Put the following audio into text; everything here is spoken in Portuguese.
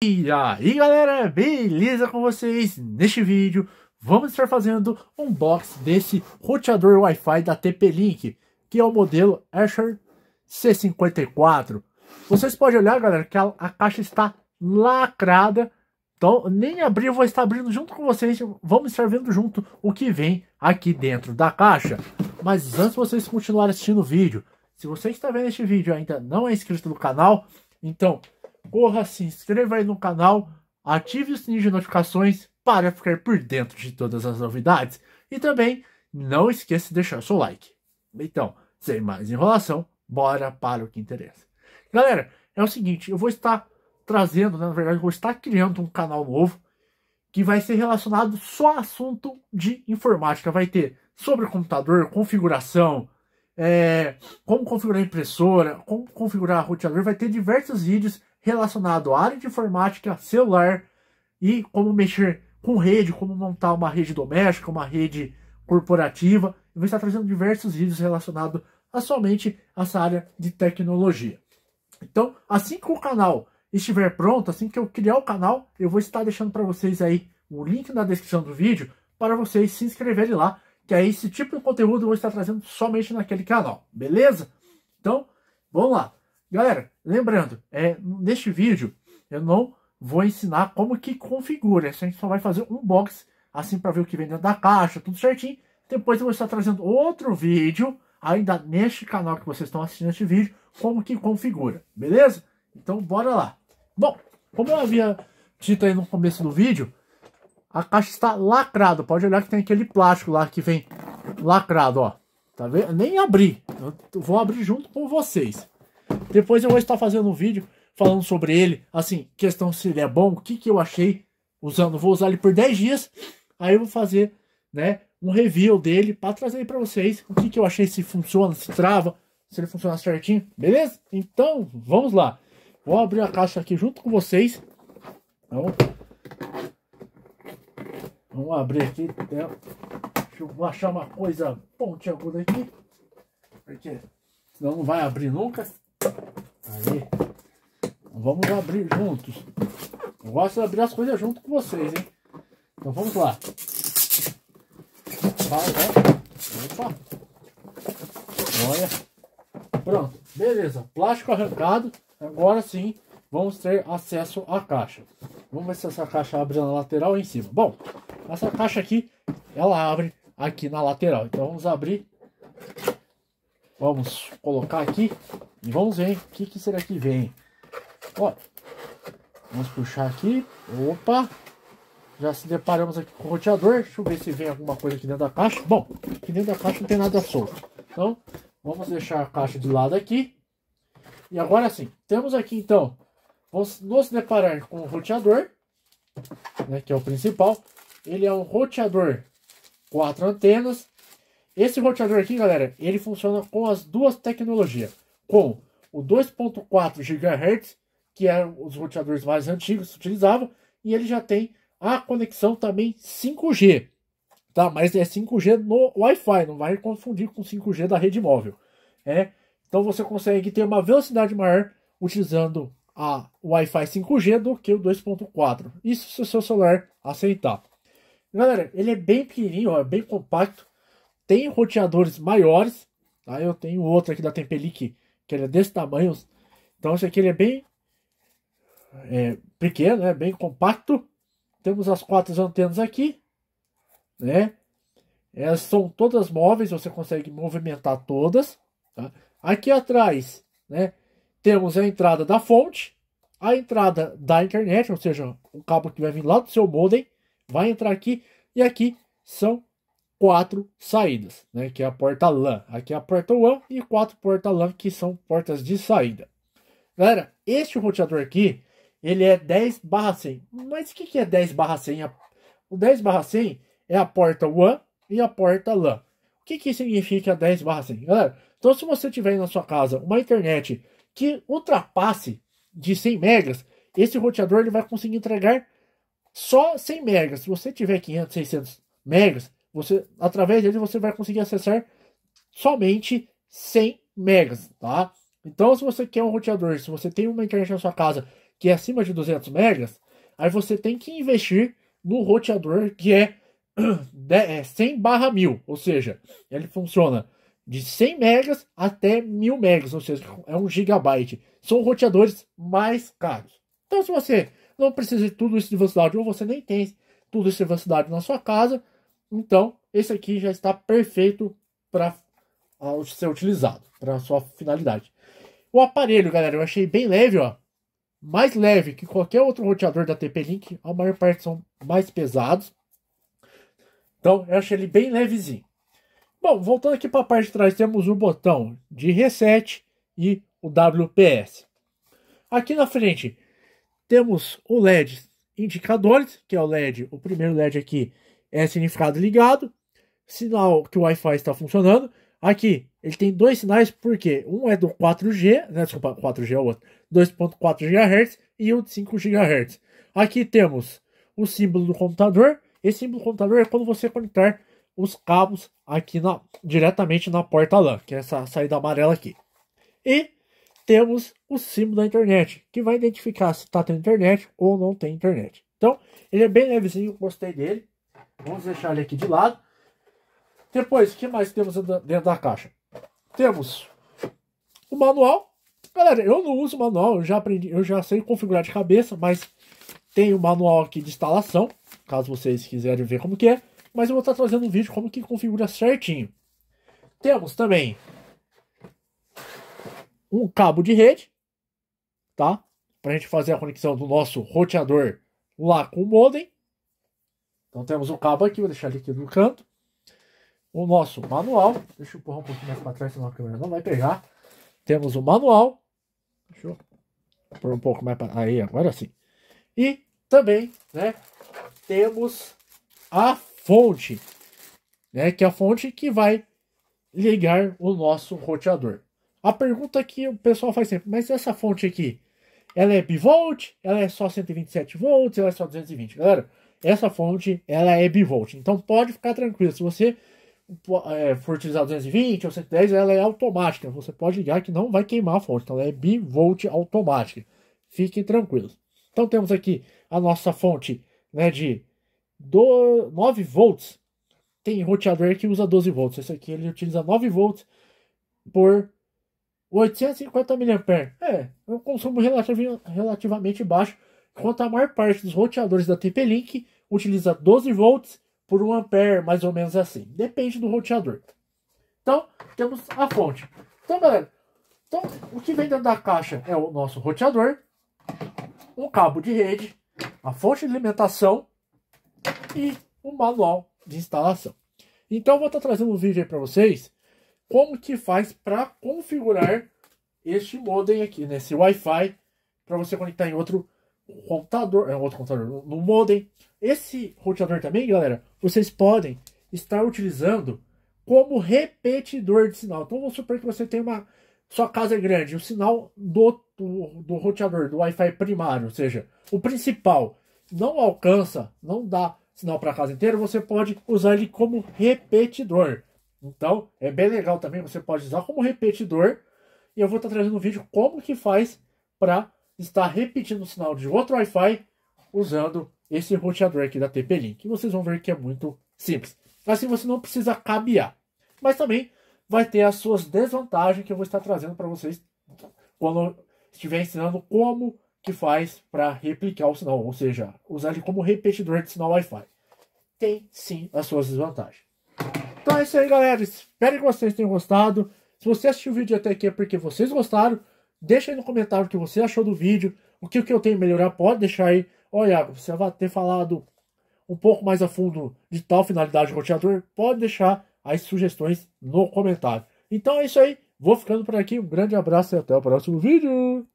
E aí galera, beleza com vocês? Neste vídeo vamos estar fazendo um unboxing desse roteador Wi-Fi da TP-Link, que é o modelo Asher C54. Vocês podem olhar galera que a, a, caixa está lacrada, então nem abrir, eu vou estar abrindo junto com vocês, vamos estar vendo junto o que vem aqui dentro da caixa. Mas antes de vocês continuarem assistindo o vídeo, se você está vendo este vídeo e ainda não é inscrito no canal, então corra, se inscreva aí no canal, ative o sininho de notificações para ficar por dentro de todas as novidades. E também não esqueça de deixar seu like. Então, sem mais enrolação, bora para o que interessa. Galera, é o seguinte, eu vou estar trazendo, né, na verdade, eu vou estar criando um canal novo que vai ser relacionado só a assunto de informática. Vai ter sobre o computador, configuração, é, como configurar a impressora, como configurar roteador. Vai ter diversos vídeos relacionado à área de informática, celular e como mexer com rede, como montar uma rede doméstica, uma rede corporativa. Eu vou estar trazendo diversos vídeos relacionados a somente essa área de tecnologia. Então, assim que o canal estiver pronto, assim que eu criar o canal, eu vou estar deixando para vocês aí o link na descrição do vídeo para vocês se inscreverem lá, que é esse tipo de conteúdo eu vou estar trazendo somente naquele canal, beleza? Então, vamos lá. Galera, Lembrando, é, neste vídeo eu não vou ensinar como que configura. A gente só vai fazer um box assim para ver o que vem dentro da caixa, tudo certinho. Depois eu vou estar trazendo outro vídeo, ainda neste canal que vocês estão assistindo este vídeo, como que configura, beleza? Então bora lá. Bom, como eu havia dito aí no começo do vídeo, a caixa está lacrada. Pode olhar que tem aquele plástico lá que vem lacrado, ó. Tá vendo? Nem abri. Eu vou abrir junto com vocês. Depois eu vou estar fazendo um vídeo falando sobre ele, assim, questão se ele é bom, o que, que eu achei usando. Vou usar ele por 10 dias, aí eu vou fazer, né, um review dele para trazer para vocês o que, que eu achei, se funciona, se trava, se ele funciona certinho, beleza? Então, vamos lá. Vou abrir a caixa aqui junto com vocês. Então, vamos abrir aqui. Né? Deixa eu achar uma coisa pontiaguda aqui, porque senão não vai abrir nunca. Aí, vamos abrir juntos. Eu gosto de abrir as coisas junto com vocês, hein? Então vamos lá. Opa. Olha. Pronto. Beleza. Plástico arrancado. Agora sim vamos ter acesso à caixa. Vamos ver se essa caixa abre na lateral ou em cima. Bom, essa caixa aqui, ela abre aqui na lateral. Então vamos abrir. Vamos colocar aqui e Vamos ver o que, que, será que vem. Ó, vamos puxar aqui. Opa! Já se deparamos aqui com o roteador. Deixa eu ver se vem alguma coisa aqui dentro da caixa. Bom, aqui dentro da caixa não tem nada solto. Então, vamos deixar a caixa de lado aqui. E agora sim, temos aqui então, vamos nos deparar com o roteador, né, que é o principal. Ele é um roteador quatro antenas. Esse roteador aqui, galera, ele funciona com as duas tecnologias com o 2.4 GHz, que eram é os roteadores mais antigos que utilizavam, e ele já tem a conexão também 5G, tá? Mas é 5G no Wi-Fi, não vai confundir com 5G da rede móvel, é? Então você consegue ter uma velocidade maior utilizando a Wi-Fi 5G do que o 2.4. Isso se o seu celular aceitar. Galera, ele é bem pequenininho, ó, é bem compacto. Tem roteadores maiores, tá? Eu tenho outro aqui da Tempelic que ele é desse tamanho. Então esse aqui ele é bem é, pequeno, é bem compacto. Temos as quatro antenas aqui, né? Elas são todas móveis, você consegue movimentar todas. Tá? Aqui atrás, né? Temos a entrada da fonte, a entrada da internet, ou seja, o cabo que vai vir lá do seu modem vai entrar aqui e aqui são quatro saídas, né, que é a porta LAN. Aqui é a porta WAN e quatro portas LAN que são portas de saída. Galera, este roteador aqui, ele é 10 100. Mas o que, que é 10 100? O 10 100 é a porta WAN e a porta LAN. O que, que significa 10 100? Galera, então se você tiver na sua casa uma internet que ultrapasse de 100 megas, esse roteador ele vai conseguir entregar só 100 megas. Se você tiver 500, 600 megas, você, através dele você vai conseguir acessar somente 100 megas, tá? Então, se você quer um roteador, se você tem uma internet na sua casa que é acima de 200 megas, aí você tem que investir no roteador que é 100 é barra 1000, ou seja, ele funciona de 100 megas até 1000 megas, ou seja, é um gigabyte. São roteadores mais caros. Então, se você não precisa de tudo isso de velocidade, ou você nem tem tudo isso de velocidade na sua casa, então, esse aqui já está perfeito para ah, ser utilizado, para sua finalidade. O aparelho, galera, eu achei bem leve, ó. Mais leve que qualquer outro roteador da TP-Link. A maior parte são mais pesados. Então, eu achei ele bem levezinho. Bom, voltando aqui para a parte de trás, temos o botão de reset e o WPS. Aqui na frente, temos o LED indicadores, que é o LED, o primeiro LED aqui é significado ligado, sinal que o Wi-Fi está funcionando. Aqui, ele tem dois sinais, porque um é do 4G, né, desculpa, 4G é o outro, 2.4 GHz e um de 5 GHz. Aqui temos o símbolo do computador. Esse símbolo do computador é quando você conectar os cabos aqui na, diretamente na porta LAN, que é essa saída amarela aqui. E temos o símbolo da internet, que vai identificar se está tendo internet ou não tem internet. Então, ele é bem levezinho, gostei dele. Vamos deixar ele aqui de lado. Depois, o que mais temos dentro da caixa? Temos o manual. Galera, eu não uso manual, eu já aprendi, eu já sei configurar de cabeça, mas tem o manual aqui de instalação, caso vocês quiserem ver como que é. Mas eu vou estar trazendo um vídeo como que configura certinho. Temos também um cabo de rede, tá? Para a gente fazer a conexão do nosso roteador lá com o modem. Então temos o cabo aqui, vou deixar ele aqui no canto. O nosso manual, deixa eu empurrar um pouquinho mais para trás, senão a câmera não vai pegar. Temos o manual, deixa eu pôr um pouco mais para... Aí, agora sim. E também, né, temos a fonte, né, que é a fonte que vai ligar o nosso roteador. A pergunta que o pessoal faz sempre, mas essa fonte aqui, ela é bivolt? Ela é só 127 volts? Ela é só 220? Galera, essa fonte ela é bivolt. Então pode ficar tranquilo. Se você é, for utilizar 220 ou 110, ela é automática. Você pode ligar que não vai queimar a fonte. Então ela é bivolt automática. Fiquem tranquilos. Então temos aqui a nossa fonte né, de do 9 volts. Tem roteador que usa 12 volts. Esse aqui ele utiliza 9 volts por 850 mAh. É, é um consumo relativamente baixo enquanto a maior parte dos roteadores da TP-Link utiliza 12 volts por 1 ampere, mais ou menos assim. Depende do roteador. Então, temos a fonte. Então, galera, então, o que vem dentro da caixa é o nosso roteador, um cabo de rede, a fonte de alimentação e um manual de instalação. Então, eu vou estar trazendo um vídeo aí para vocês como que faz para configurar este modem aqui, nesse Wi-Fi, para você conectar em outro computador, é outro computador, no modem. Esse roteador também, galera, vocês podem estar utilizando como repetidor de sinal. Então vamos supor que você tem uma sua casa é grande, o sinal do, do, do roteador do Wi-Fi primário, ou seja, o principal, não alcança, não dá sinal para a casa inteira, você pode usar ele como repetidor. Então é bem legal também, você pode usar como repetidor. E eu vou estar tá trazendo um vídeo como que faz para está repetindo o sinal de outro Wi-Fi usando esse roteador aqui da TP-Link. Vocês vão ver que é muito simples. Assim você não precisa cabear. Mas também vai ter as suas desvantagens que eu vou estar trazendo para vocês quando estiver ensinando como que faz para replicar o sinal, ou seja, usar ele como repetidor de sinal Wi-Fi. Tem sim as suas desvantagens. Então é isso aí, galera. Espero que vocês tenham gostado. Se você assistiu o vídeo até aqui é porque vocês gostaram. Deixa aí no comentário o que você achou do vídeo, o que, que eu tenho que melhorar, pode deixar aí. Ó, Iago, você vai ter falado um pouco mais a fundo de tal finalidade roteador, pode deixar as sugestões no comentário. Então é isso aí, vou ficando por aqui, um grande abraço e até o próximo vídeo!